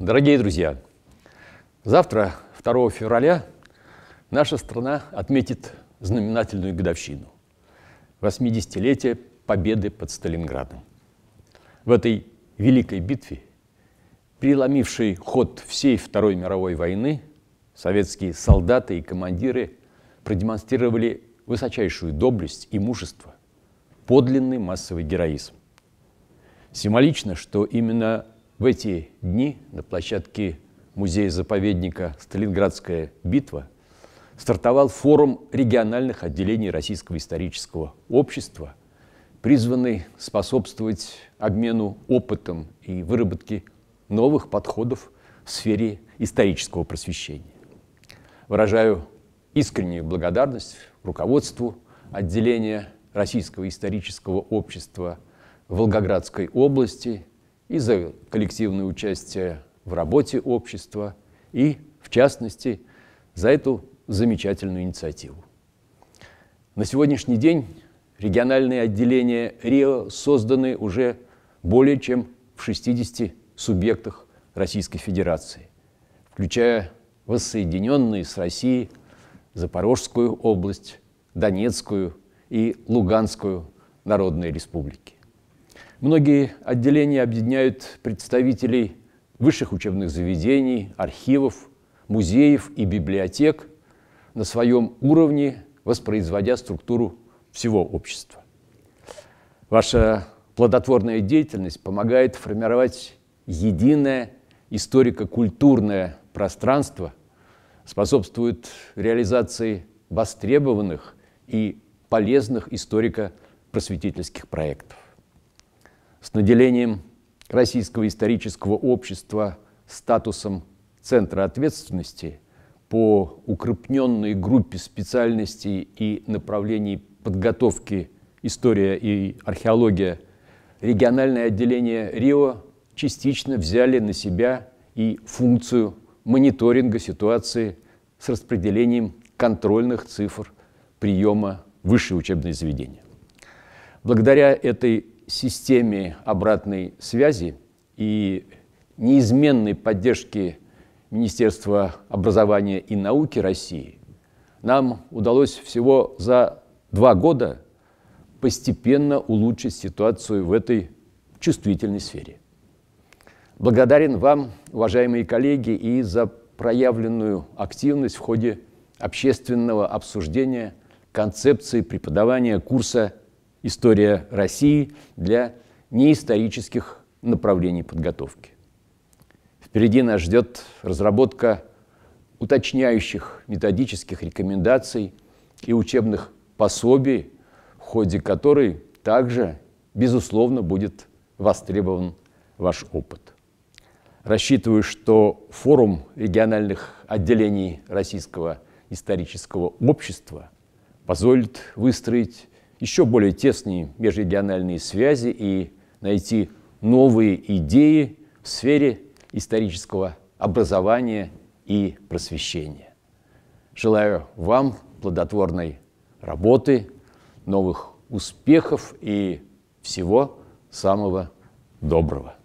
Дорогие друзья, завтра, 2 февраля, наша страна отметит знаменательную годовщину – 80-летие победы под Сталинградом. В этой великой битве, переломившей ход всей Второй мировой войны, советские солдаты и командиры продемонстрировали высочайшую доблесть и мужество, подлинный массовый героизм. Символично, что именно в эти дни на площадке музея-заповедника «Сталинградская битва» стартовал форум региональных отделений Российского исторического общества, призванный способствовать обмену опытом и выработке новых подходов в сфере исторического просвещения. Выражаю искреннюю благодарность руководству отделения Российского исторического общества Волгоградской области и за коллективное участие в работе общества, и, в частности, за эту замечательную инициативу. На сегодняшний день региональные отделения РИО созданы уже более чем в 60 субъектах Российской Федерации, включая воссоединенные с Россией Запорожскую область, Донецкую и Луганскую народные республики. Многие отделения объединяют представителей высших учебных заведений, архивов, музеев и библиотек на своем уровне, воспроизводя структуру всего общества. Ваша плодотворная деятельность помогает формировать единое историко-культурное пространство, способствует реализации востребованных и полезных историко-просветительских проектов с наделением Российского исторического общества статусом Центра ответственности по укрупненной группе специальностей и направлений подготовки «История и археология» региональное отделение РИО частично взяли на себя и функцию мониторинга ситуации с распределением контрольных цифр приема высшее учебное заведения. Благодаря этой системе обратной связи и неизменной поддержки Министерства образования и науки России нам удалось всего за два года постепенно улучшить ситуацию в этой чувствительной сфере. Благодарен вам, уважаемые коллеги, и за проявленную активность в ходе общественного обсуждения концепции преподавания курса История России для неисторических направлений подготовки. Впереди нас ждет разработка уточняющих методических рекомендаций и учебных пособий, в ходе которой также, безусловно, будет востребован ваш опыт. Рассчитываю, что форум региональных отделений Российского исторического общества позволит выстроить еще более тесные межрегиональные связи и найти новые идеи в сфере исторического образования и просвещения. Желаю вам плодотворной работы, новых успехов и всего самого доброго.